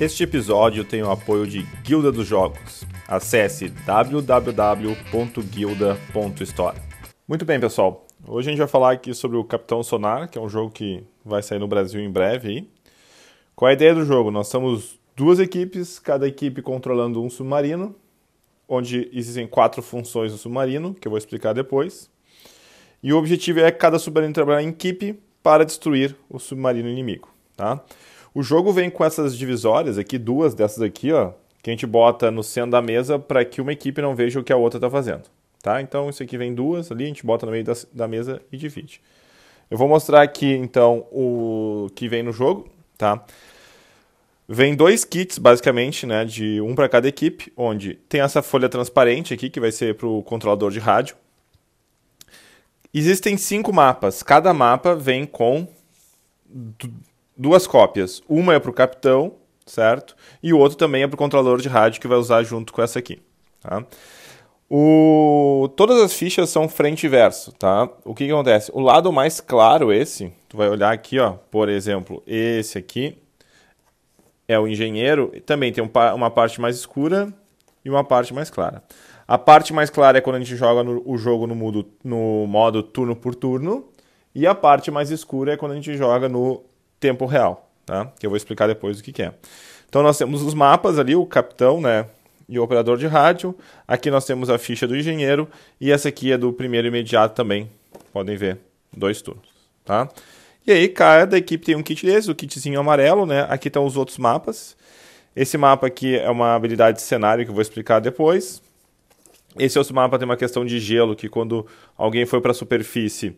Este episódio tem o apoio de Guilda dos Jogos. Acesse www.guilda.store. Muito bem, pessoal. Hoje a gente vai falar aqui sobre o Capitão Sonar, que é um jogo que vai sair no Brasil em breve. Qual é a ideia do jogo? Nós somos duas equipes, cada equipe controlando um submarino, onde existem quatro funções do submarino, que eu vou explicar depois. E o objetivo é cada submarino trabalhar em equipe para destruir o submarino inimigo. Tá? O jogo vem com essas divisórias aqui, duas dessas aqui, ó, que a gente bota no centro da mesa para que uma equipe não veja o que a outra está fazendo. Tá? Então isso aqui vem duas ali, a gente bota no meio da, da mesa e divide. Eu vou mostrar aqui então o que vem no jogo, tá? Vem dois kits, basicamente, né, de um para cada equipe, onde tem essa folha transparente aqui, que vai ser para o controlador de rádio. Existem cinco mapas. Cada mapa vem com duas cópias. Uma é para o capitão, certo? E o outro também é para o controlador de rádio que vai usar junto com essa aqui. Tá? O... Todas as fichas são frente e verso, tá? O que, que acontece? O lado mais claro, esse, tu vai olhar aqui, ó, por exemplo, esse aqui é o engenheiro, também tem uma parte mais escura e uma parte mais clara. A parte mais clara é quando a gente joga no, o jogo no, mudo, no modo turno por turno, e a parte mais escura é quando a gente joga no tempo real, tá? que eu vou explicar depois o que, que é. Então nós temos os mapas ali, o capitão né, e o operador de rádio. Aqui nós temos a ficha do engenheiro e essa aqui é do primeiro imediato também. Podem ver, dois turnos. Tá? E aí cada equipe tem um kit desse, o kitzinho amarelo. Né? Aqui estão os outros mapas. Esse mapa aqui é uma habilidade de cenário que eu vou explicar depois. Esse outro mapa tem uma questão de gelo, que quando alguém foi para a superfície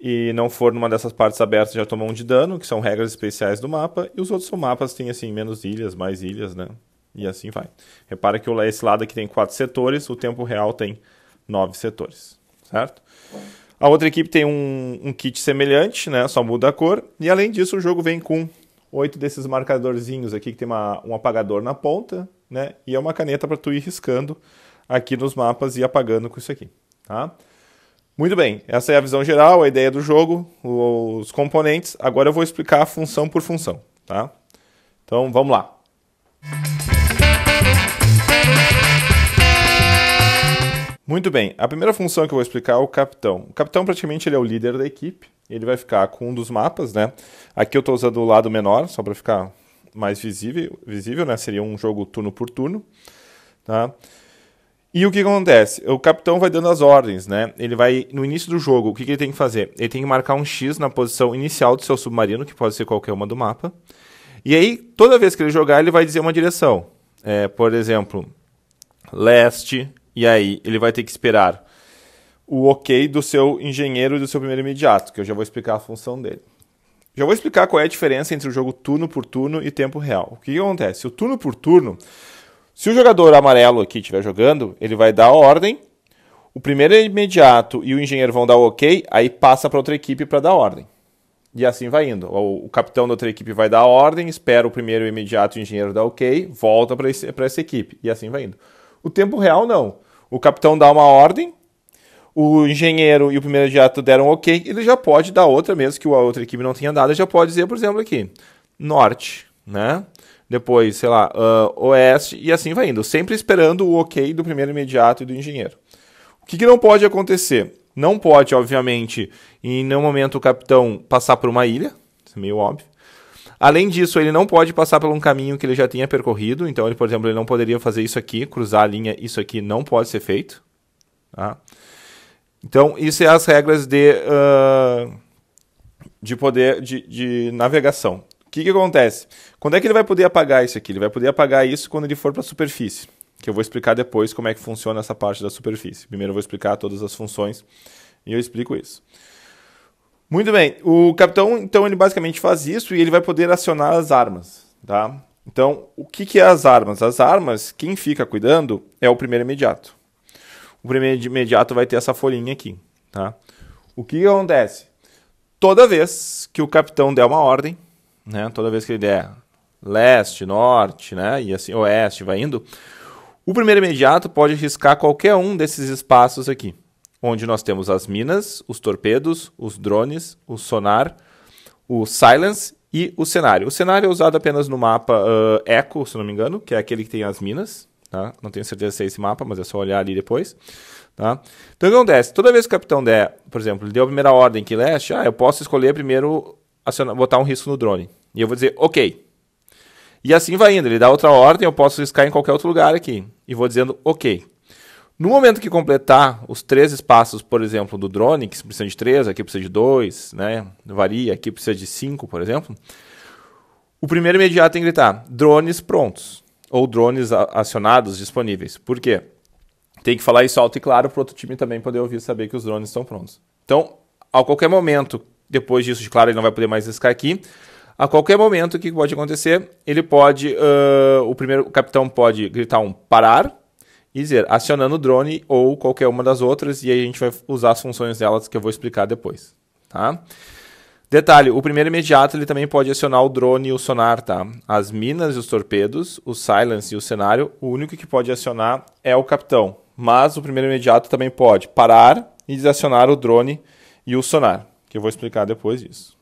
e não for numa dessas partes abertas já tomou um de dano, que são regras especiais do mapa, e os outros mapas têm assim menos ilhas, mais ilhas, né? E assim vai. Repara que esse lado aqui tem quatro setores, o tempo real tem nove setores, certo? A outra equipe tem um, um kit semelhante, né? Só muda a cor. E além disso, o jogo vem com oito desses marcadorzinhos aqui que tem uma, um apagador na ponta, né? E é uma caneta para tu ir riscando aqui nos mapas e apagando com isso aqui, tá? Muito bem, essa é a visão geral, a ideia do jogo, os componentes. Agora eu vou explicar função por função, tá? Então vamos lá. Muito bem, a primeira função que eu vou explicar é o capitão. O capitão praticamente ele é o líder da equipe, ele vai ficar com um dos mapas, né? Aqui eu estou usando o lado menor, só para ficar mais visível, visível, né? Seria um jogo turno por turno, tá? E o que acontece? O capitão vai dando as ordens, né? Ele vai, no início do jogo, o que, que ele tem que fazer? Ele tem que marcar um X na posição inicial do seu submarino, que pode ser qualquer uma do mapa. E aí, toda vez que ele jogar, ele vai dizer uma direção. É, por exemplo, leste, e aí ele vai ter que esperar o ok do seu engenheiro e do seu primeiro imediato, que eu já vou explicar a função dele. Já vou explicar qual é a diferença entre o jogo turno por turno e tempo real. O que, que acontece? O turno por turno se o jogador amarelo aqui estiver jogando, ele vai dar a ordem. O primeiro é imediato e o engenheiro vão dar o ok, aí passa para outra equipe para dar a ordem. E assim vai indo. O, capitão da outra equipe vai dar a ordem, espera o primeiro imediato o engenheiro dar ok, volta para essa equipe. E assim vai indo. O tempo real, não. O capitão dá uma ordem, o engenheiro e o primeiro imediato deram ok, ele já pode dar outra, mesmo que a outra equipe não tenha dado, ele já pode dizer, por exemplo, aqui, norte, né? depois, sei lá, uh, oeste, e assim vai indo, sempre esperando o ok do primeiro imediato e do engenheiro. O que, que não pode acontecer? Não pode, obviamente, em nenhum momento o capitão passar por uma ilha, isso é meio óbvio. Além disso, ele não pode passar por um caminho que ele já tenha percorrido. Então, ele, por exemplo, ele não poderia fazer isso aqui, cruzar a linha, isso aqui não pode ser feito. Tá? Então, isso é as regras de, uh, de poder de, de navegação. O que, que acontece? Quando é que ele vai poder apagar isso aqui? Ele vai poder apagar isso quando ele for para a superfície, que eu vou explicar depois como é que funciona essa parte da superfície. Primeiro eu vou explicar todas as funções e eu explico isso. Muito bem, o capitão então ele basicamente faz isso e ele vai poder acionar as armas, tá? Então, o que, que é as armas? As armas, quem fica cuidando é o primeiro imediato. O primeiro imediato vai ter essa folhinha aqui, tá? O que, que acontece? Toda vez que o capitão der uma ordem, né? Toda vez que ele der leste, norte, né? E assim, oeste, vai indo. O primeiro imediato pode riscar qualquer um desses espaços aqui, onde nós temos as minas, os torpedos, os drones, o sonar, o silence e o cenário. O cenário é usado apenas no mapa uh, Echo, se não me engano, que é aquele que tem as minas. Tá? Não tenho certeza se é esse mapa, mas é só olhar ali depois. Tá? Então o que acontece? Toda vez que o capitão der, por exemplo, ele deu a primeira ordem que leste, ah, eu posso escolher primeiro acionar, botar um risco no drone. E eu vou dizer, ok. E assim vai indo. Ele dá outra ordem, eu posso riscar em qualquer outro lugar aqui. E vou dizendo, ok. No momento que completar os três espaços, por exemplo, do drone, que precisa de três, aqui precisa de dois, né? Varia, aqui precisa de cinco, por exemplo. O primeiro imediato tem que gritar drones prontos ou drones acionados disponíveis. Por quê? Tem que falar isso alto e claro para o outro time também poder ouvir saber que os drones estão prontos. Então, a qualquer momento depois disso, claro, ele não vai poder mais riscar aqui. A qualquer momento, o que pode acontecer? Ele pode. Uh, o primeiro o capitão pode gritar um parar e dizer acionando o drone ou qualquer uma das outras, e aí a gente vai usar as funções delas que eu vou explicar depois. Tá? Detalhe, o primeiro imediato ele também pode acionar o drone e o sonar, tá? As minas e os torpedos, o silence e o cenário, o único que pode acionar é o capitão. Mas o primeiro imediato também pode parar e desacionar o drone e o sonar que eu vou explicar depois disso.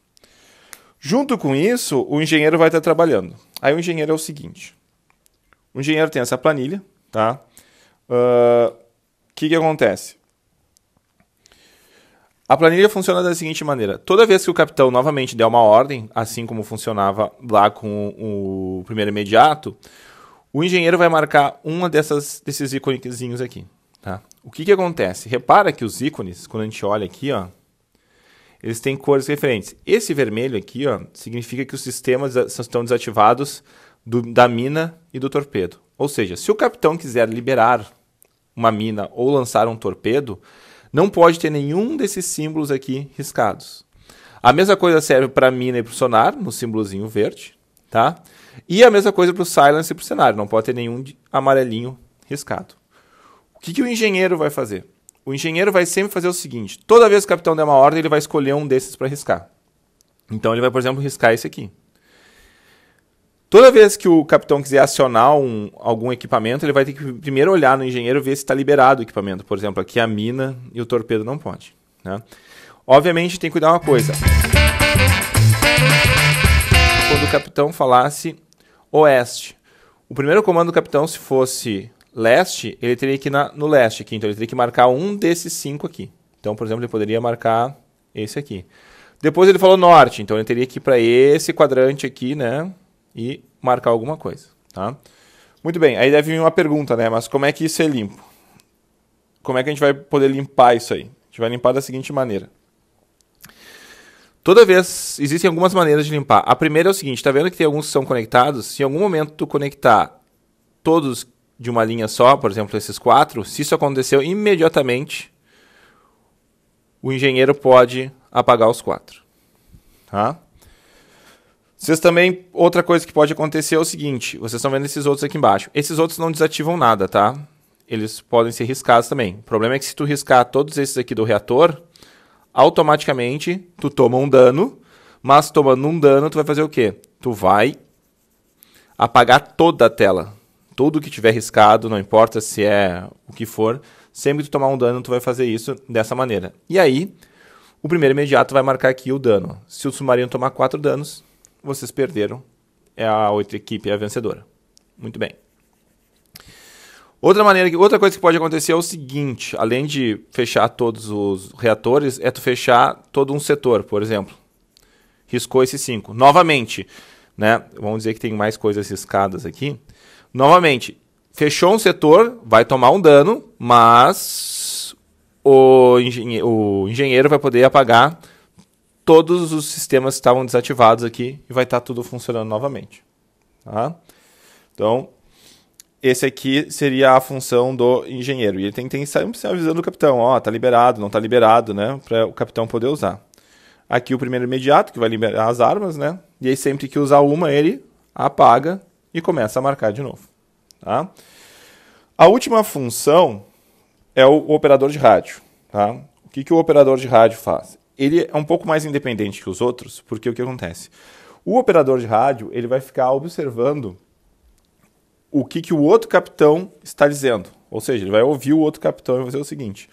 Junto com isso, o engenheiro vai estar trabalhando. Aí o engenheiro é o seguinte: o engenheiro tem essa planilha, tá? O uh, ah, que, que acontece? A planilha funciona da seguinte maneira: toda vez que o capitão novamente der uma ordem, assim como funcionava lá com o primeiro imediato, o engenheiro vai marcar uma dessas desses íconezinhos aqui, tá? O que que acontece? Repara que os ícones, quando a gente olha aqui, ó, eles têm cores diferentes. Esse vermelho aqui, ó, significa que os sistemas estão desativados do, da mina e do torpedo. Ou seja, se o capitão quiser liberar uma mina ou lançar um torpedo, não pode ter nenhum desses símbolos aqui riscados. A mesma coisa serve para a mina e para o sonar, no símbolozinho verde, tá? E a mesma coisa para o silence e para o cenário, não pode ter nenhum amarelinho riscado. O que, que o engenheiro vai fazer? O engenheiro vai sempre fazer o seguinte: toda vez que o capitão der uma ordem, ele vai escolher um desses para riscar. Então ele vai, por exemplo, riscar esse aqui. Toda vez que o capitão quiser acionar um, algum equipamento, ele vai ter que primeiro olhar no engenheiro ver se está liberado o equipamento. Por exemplo, aqui a mina e o torpedo não pode. Né? Obviamente tem que cuidar uma coisa. Quando o capitão falasse oeste, o primeiro comando do capitão, se fosse leste, ele teria que ir na, no leste aqui. Então ele teria que marcar um desses cinco aqui. Então, por exemplo, ele poderia marcar esse aqui. Depois ele falou norte, então ele teria que ir para esse quadrante aqui, né? E marcar alguma coisa, tá? Muito bem, aí deve vir uma pergunta, né? Mas como é que isso é limpo? Como é que a gente vai poder limpar isso aí? A gente vai limpar da seguinte maneira. Toda vez, existem algumas maneiras de limpar. A primeira é o seguinte, tá vendo que tem alguns que são conectados? Se em algum momento tu conectar todos de uma linha só, por exemplo, esses quatro, se isso aconteceu imediatamente, o engenheiro pode apagar os quatro. Tá? Vocês também, outra coisa que pode acontecer é o seguinte: vocês estão vendo esses outros aqui embaixo. Esses outros não desativam nada, tá? Eles podem ser riscados também. O problema é que se tu riscar todos esses aqui do reator, automaticamente tu toma um dano, mas tomando um dano, tu vai fazer o quê? Tu vai apagar toda a tela tudo que tiver riscado, não importa se é o que for, sempre que tu tomar um dano, tu vai fazer isso dessa maneira. E aí, o primeiro imediato vai marcar aqui o dano. Se o submarino tomar quatro danos, vocês perderam. É a outra equipe é a vencedora. Muito bem. Outra maneira, outra coisa que pode acontecer é o seguinte, além de fechar todos os reatores, é tu fechar todo um setor, por exemplo. Riscou esses 5. Novamente, né? Vamos dizer que tem mais coisas riscadas aqui. Novamente, fechou um setor, vai tomar um dano, mas o, engenhe o engenheiro vai poder apagar todos os sistemas que estavam desativados aqui e vai estar tá tudo funcionando novamente. Tá? Então, esse aqui seria a função do engenheiro. E ele tem que estar avisando o capitão, ó, tá liberado, não tá liberado, né? Para o capitão poder usar. Aqui o primeiro imediato, que vai liberar as armas, né? E aí sempre que usar uma, ele apaga e começa a marcar de novo. Tá? A última função é o operador de rádio. Tá? O que, que o operador de rádio faz? Ele é um pouco mais independente que os outros, porque o que acontece? O operador de rádio ele vai ficar observando o que, que o outro capitão está dizendo. Ou seja, ele vai ouvir o outro capitão e vai fazer o seguinte.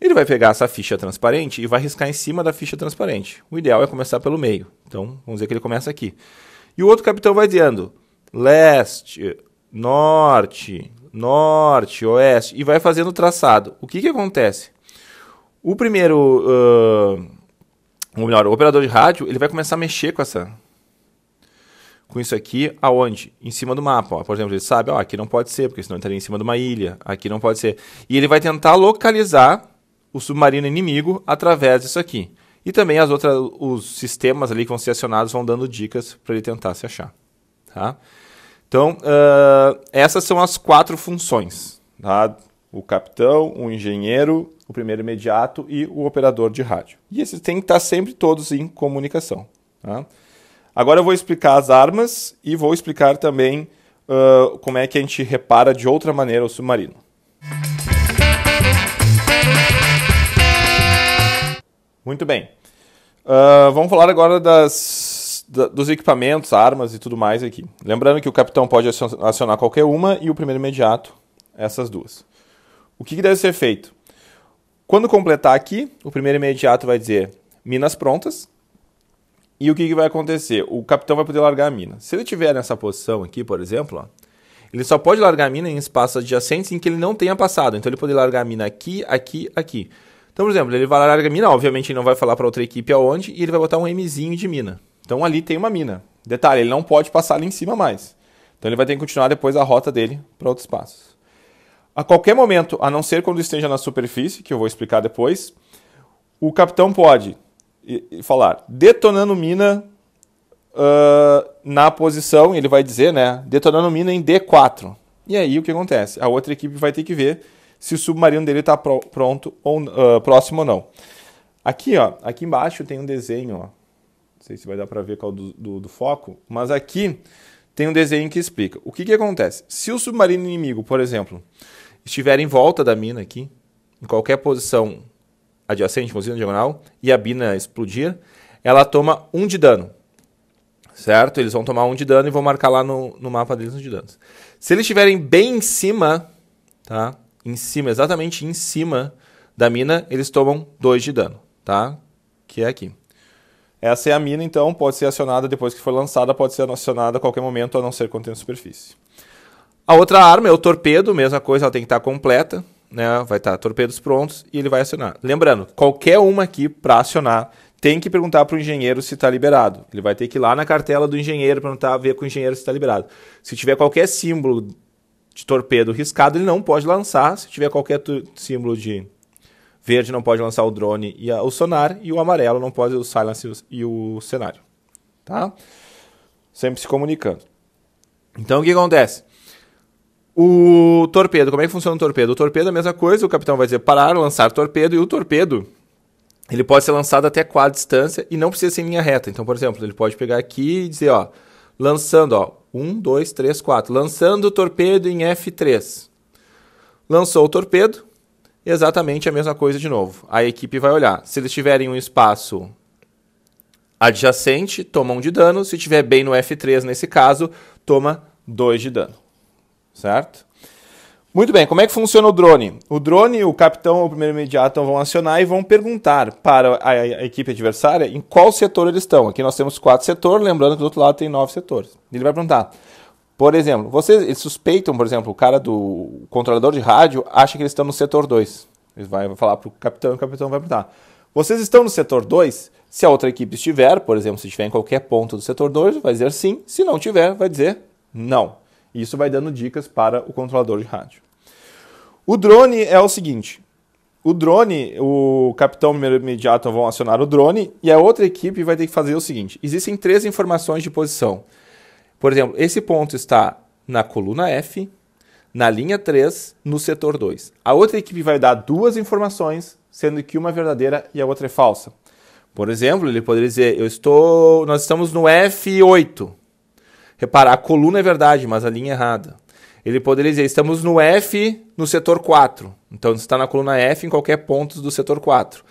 Ele vai pegar essa ficha transparente e vai riscar em cima da ficha transparente. O ideal é começar pelo meio. Então, vamos dizer que ele começa aqui. E o outro capitão vai dizendo: leste, norte, norte, oeste, e vai fazendo traçado. O que, que acontece? O primeiro, uh, ou melhor, o operador de rádio, ele vai começar a mexer com essa, com isso aqui, aonde? Em cima do mapa. Ó. Por exemplo, ele sabe, ó, aqui não pode ser, porque senão estaria em cima de uma ilha. Aqui não pode ser. E ele vai tentar localizar o submarino inimigo através disso aqui. E também as outras, os sistemas ali que vão ser acionados vão dando dicas para ele tentar se achar. Tá? Então, uh, essas são as quatro funções: tá? o capitão, o engenheiro, o primeiro imediato e o operador de rádio. E esses têm que estar sempre todos em comunicação. Tá? Agora eu vou explicar as armas e vou explicar também uh, como é que a gente repara de outra maneira o submarino. Muito bem. Uh, vamos falar agora das dos equipamentos, armas e tudo mais aqui. Lembrando que o capitão pode acionar qualquer uma e o primeiro imediato, essas duas. O que, que deve ser feito? Quando completar aqui, o primeiro imediato vai dizer minas prontas. E o que, que vai acontecer? O capitão vai poder largar a mina. Se ele estiver nessa posição aqui, por exemplo, ó, ele só pode largar a mina em espaços adjacentes em que ele não tenha passado. Então ele pode largar a mina aqui, aqui, aqui. Então, por exemplo, ele vai largar a mina, obviamente ele não vai falar para outra equipe aonde, e ele vai botar um Mzinho de mina. Então ali tem uma mina. Detalhe, ele não pode passar ali em cima mais. Então ele vai ter que continuar depois a rota dele para outros passos. A qualquer momento, a não ser quando esteja na superfície, que eu vou explicar depois, o capitão pode falar detonando mina uh, na posição, ele vai dizer, né? Detonando mina em D4. E aí o que acontece? A outra equipe vai ter que ver se o submarino dele está pronto ou uh, próximo ou não. Aqui, ó, aqui embaixo tem um desenho, ó, sei se vai dar para ver qual do, do, do, foco, mas aqui tem um desenho que explica. O que, que acontece? Se o submarino inimigo, por exemplo, estiver em volta da mina aqui, em qualquer posição adjacente, inclusive na diagonal, e a mina explodir, ela toma um de dano. Certo? Eles vão tomar um de dano e vão marcar lá no, no mapa deles um de danos. Se eles estiverem bem em cima, tá? Em cima, exatamente em cima da mina, eles tomam dois de dano, tá? Que é aqui. Essa é a mina, então, pode ser acionada depois que for lançada, pode ser acionada a qualquer momento, a não ser contendo superfície. A outra arma é o torpedo, mesma coisa, ela tem que estar completa, né? Vai estar torpedos prontos e ele vai acionar. Lembrando, qualquer uma aqui para acionar tem que perguntar para o engenheiro se está liberado. Ele vai ter que ir lá na cartela do engenheiro perguntar, ver com o engenheiro se está liberado. Se tiver qualquer símbolo de torpedo riscado, ele não pode lançar. Se tiver qualquer símbolo de verde não pode lançar o drone e o sonar, e o amarelo não pode o silence e o, cenário. Tá? Sempre se comunicando. Então o que acontece? O torpedo, como é que funciona o torpedo? O torpedo é a mesma coisa, o capitão vai dizer parar, lançar torpedo, e o torpedo ele pode ser lançado até qual distância e não precisa ser em linha reta. Então, por exemplo, ele pode pegar aqui e dizer, ó, lançando, ó, 1, 2, 3, 4, lançando o torpedo em F3. Lançou o torpedo, Exatamente a mesma coisa de novo. A equipe vai olhar. Se eles tiverem um espaço adjacente, toma um de dano. Se tiver bem no F3 nesse caso, toma 2 de dano. Certo? Muito bem, como é que funciona o drone? O drone, o capitão ou o primeiro imediato vão acionar e vão perguntar para a, a, equipe adversária em qual setor eles estão. Aqui nós temos quatro setores, lembrando que do outro lado tem nove setores. Ele vai perguntar: por exemplo, vocês eles suspeitam, por exemplo, o cara do controlador de rádio acha que eles estão no setor 2. Ele vai falar para o capitão e o capitão vai perguntar: Vocês estão no setor 2? Se a outra equipe estiver, por exemplo, se estiver em qualquer ponto do setor 2, vai dizer sim. Se não tiver, vai dizer não. Isso vai dando dicas para o controlador de rádio. O drone é o seguinte: o drone, o capitão primeiro imediato vão acionar o drone e a outra equipe vai ter que fazer o seguinte: existem três informações de posição. Por exemplo, esse ponto está na coluna F, na linha 3, no setor 2. A outra equipe vai dar duas informações, sendo que uma é verdadeira e a outra é falsa. Por exemplo, ele poderia dizer: eu estou, nós estamos no F8. Repara, a coluna é verdade, mas a linha é errada. Ele poderia dizer: estamos no F no setor 4. Então está na coluna F em qualquer ponto do setor 4.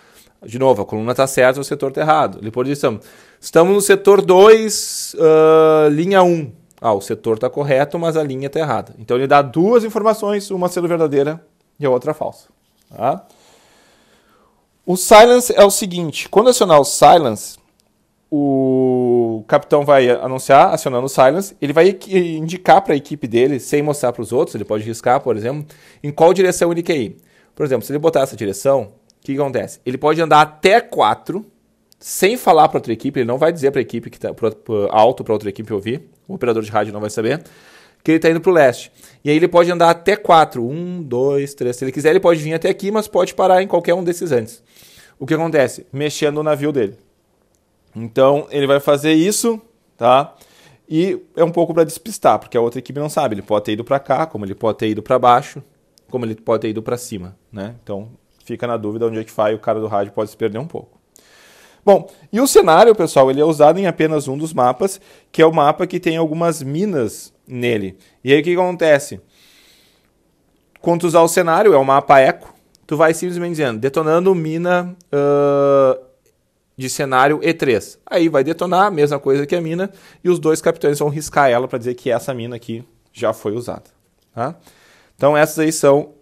De novo, a coluna está certa, o setor está errado. Lipoadição. Estamos no setor 2, uh, ah, linha 1. Um. Ah, o setor está correto, mas a linha está errada. Então ele dá duas informações, uma sendo verdadeira e a outra falsa. Tá? O silence é o seguinte: quando acionar o silence, o capitão vai anunciar, acionando o silence, ele vai indicar para a equipe dele, sem mostrar para os outros, ele pode riscar, por exemplo, em qual direção ele quer ir. Por exemplo, se ele botar essa direção, que, que acontece? Ele pode andar até 4, sem falar para outra equipe, ele não vai dizer para a equipe que tá pro, pro, alto para outra equipe ouvir, o operador de rádio não vai saber, que ele está indo para o leste. E aí ele pode andar até 4, 1, 2, 3, se ele quiser ele pode vir até aqui, mas pode parar em qualquer um desses antes. O que acontece? Mexendo no navio dele. Então ele vai fazer isso, tá? E é um pouco para despistar, porque a outra equipe não sabe. Ele pode ter ido para cá, como ele pode ter ido para baixo, como ele pode ter ido para cima, né? Então fica na dúvida onde é que vai, o cara do rádio pode se perder um pouco. Bom, e o cenário, pessoal, ele é usado em apenas um dos mapas, que é o mapa que tem algumas minas nele. E aí o que acontece? Quando tu usar o cenário, é o mapa eco, tu vai simplesmente dizendo, detonando mina uh, de cenário E3. Aí vai detonar, a mesma coisa que a mina, e os dois capitães vão riscar ela para dizer que essa mina aqui já foi usada. Tá? Então essas aí são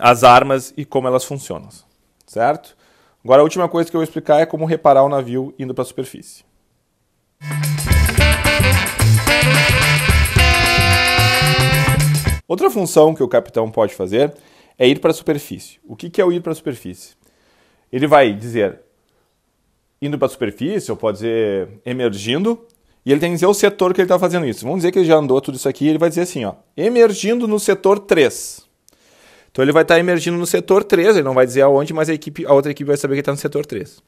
as armas e como elas funcionam, certo? Agora a última coisa que eu vou explicar é como reparar o navio indo para a superfície. Outra função que o capitão pode fazer é ir para a superfície. O que é o ir para a superfície? Ele vai dizer indo para a superfície, ou pode dizer emergindo, e ele tem que dizer o setor que ele está fazendo isso. Vamos dizer que ele já andou tudo isso aqui, ele vai dizer assim, ó, emergindo no setor 3. Então ele vai estar emergindo no setor 3, ele não vai dizer aonde, mas a, equipe, a outra equipe vai saber que está no setor 3.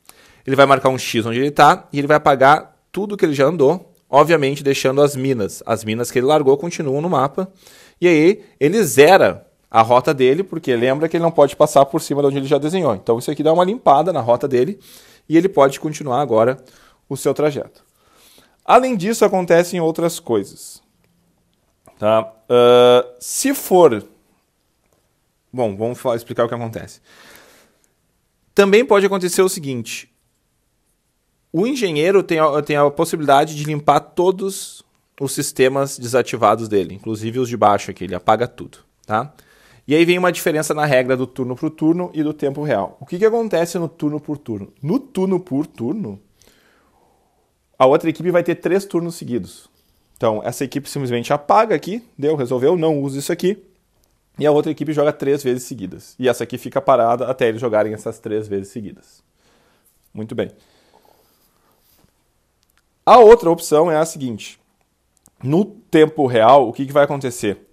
Ele vai marcar um X onde ele está e ele vai apagar tudo que ele já andou, obviamente deixando as minas. As minas que ele largou continuam no mapa. E aí ele zera a rota dele, porque lembra que ele não pode passar por cima de onde ele já desenhou. Então isso aqui dá uma limpada na rota dele e ele pode continuar agora o seu trajeto. Além disso, acontecem outras coisas. Tá? Uh, se for Bom, vamos falar, explicar o que acontece. Também pode acontecer o seguinte: o engenheiro tem a, tem a possibilidade de limpar todos os sistemas desativados dele, inclusive os de baixo aqui, ele apaga tudo, tá? E aí vem uma diferença na regra do turno por turno e do tempo real. O que, que acontece no turno por turno? No turno por turno, a outra equipe vai ter três turnos seguidos. Então, essa equipe simplesmente apaga aqui, deu, resolveu, não usa isso aqui. E a outra equipe joga três vezes seguidas. E essa aqui fica parada até eles jogarem essas três vezes seguidas. Muito bem. A outra opção é a seguinte: no tempo real, o que, que vai acontecer?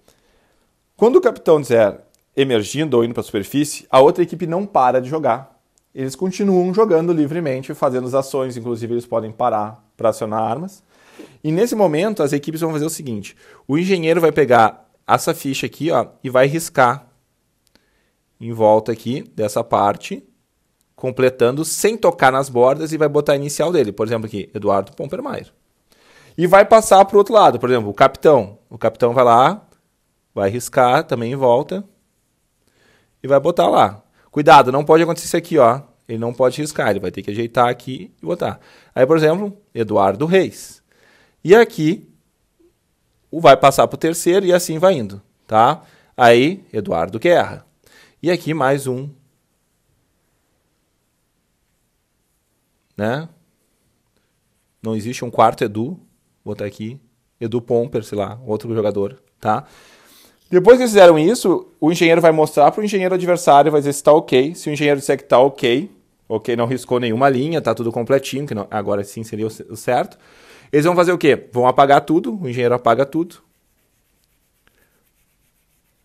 Quando o capitão disser emergindo ou indo para a superfície, a outra equipe não para de jogar. Eles continuam jogando livremente, fazendo as ações, inclusive eles podem parar para acionar armas. E nesse momento, as equipes vão fazer o seguinte: o engenheiro vai pegar essa ficha aqui, ó, e vai riscar em volta aqui dessa parte, completando sem tocar nas bordas e vai botar a inicial dele. Por exemplo, aqui, Eduardo Pompermaier. E vai passar para o outro lado, por exemplo, o capitão. O capitão vai lá, vai riscar também em volta e vai botar lá. Cuidado, não pode acontecer isso aqui, ó. Ele não pode riscar, ele vai ter que ajeitar aqui e botar. Aí, por exemplo, Eduardo Reis. E aqui o vai passar para o terceiro e assim vai indo, tá? Aí, Eduardo Guerra. E aqui mais um. Né? Não existe um quarto Edu. Vou botar aqui. Edu Pomper, sei lá, outro jogador, tá? Depois que eles fizeram isso, o engenheiro vai mostrar para o engenheiro adversário, vai dizer se está ok. Se o engenheiro disser que está ok, ok, não riscou nenhuma linha, tá tudo completinho, que não, agora sim seria o certo. Eles vão fazer o quê? Vão apagar tudo, o engenheiro apaga tudo.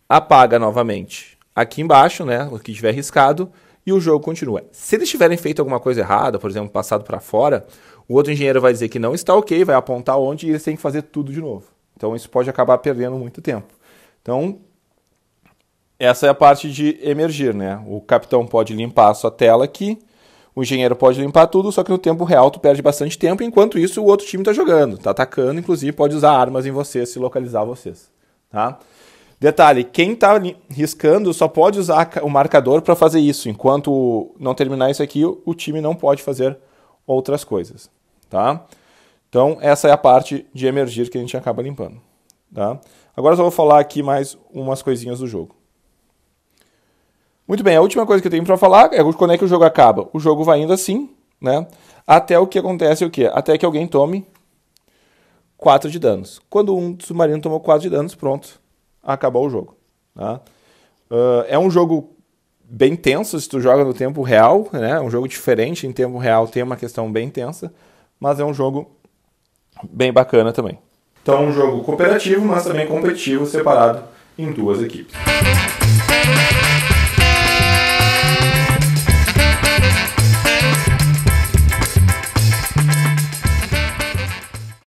Apaga novamente aqui embaixo, né? O que estiver riscado. E o jogo continua. Se eles tiverem feito alguma coisa errada, por exemplo, passado para fora, o outro engenheiro vai dizer que não está ok, vai apontar onde e eles têm que fazer tudo de novo. Então isso pode acabar perdendo muito tempo. Então, essa é a parte de emergir, né? O capitão pode limpar a sua tela aqui o engenheiro pode limpar tudo, só que no tempo real tu perde bastante tempo, enquanto isso o outro time está jogando, está atacando, inclusive pode usar armas em vocês, se localizar vocês, tá? Detalhe, quem está riscando só pode usar o marcador para fazer isso, enquanto não terminar isso aqui, o time não pode fazer outras coisas, tá? Então, essa é a parte de emergir que a gente acaba limpando, tá? Agora eu só vou falar aqui mais umas coisinhas do jogo. Muito bem, a última coisa que eu tenho para falar é quando é que o jogo acaba. O jogo vai indo assim, né? Até o que acontece o quê? Até que alguém tome 4 de danos. Quando um submarino tomou 4 de danos, pronto, acabou o jogo. Tá? Uh, é um jogo bem tenso se tu joga no tempo real, né? É um jogo diferente em tempo real, tem uma questão bem tensa, mas é um jogo bem bacana também. Então é um jogo cooperativo, mas também competitivo, separado em duas equipes.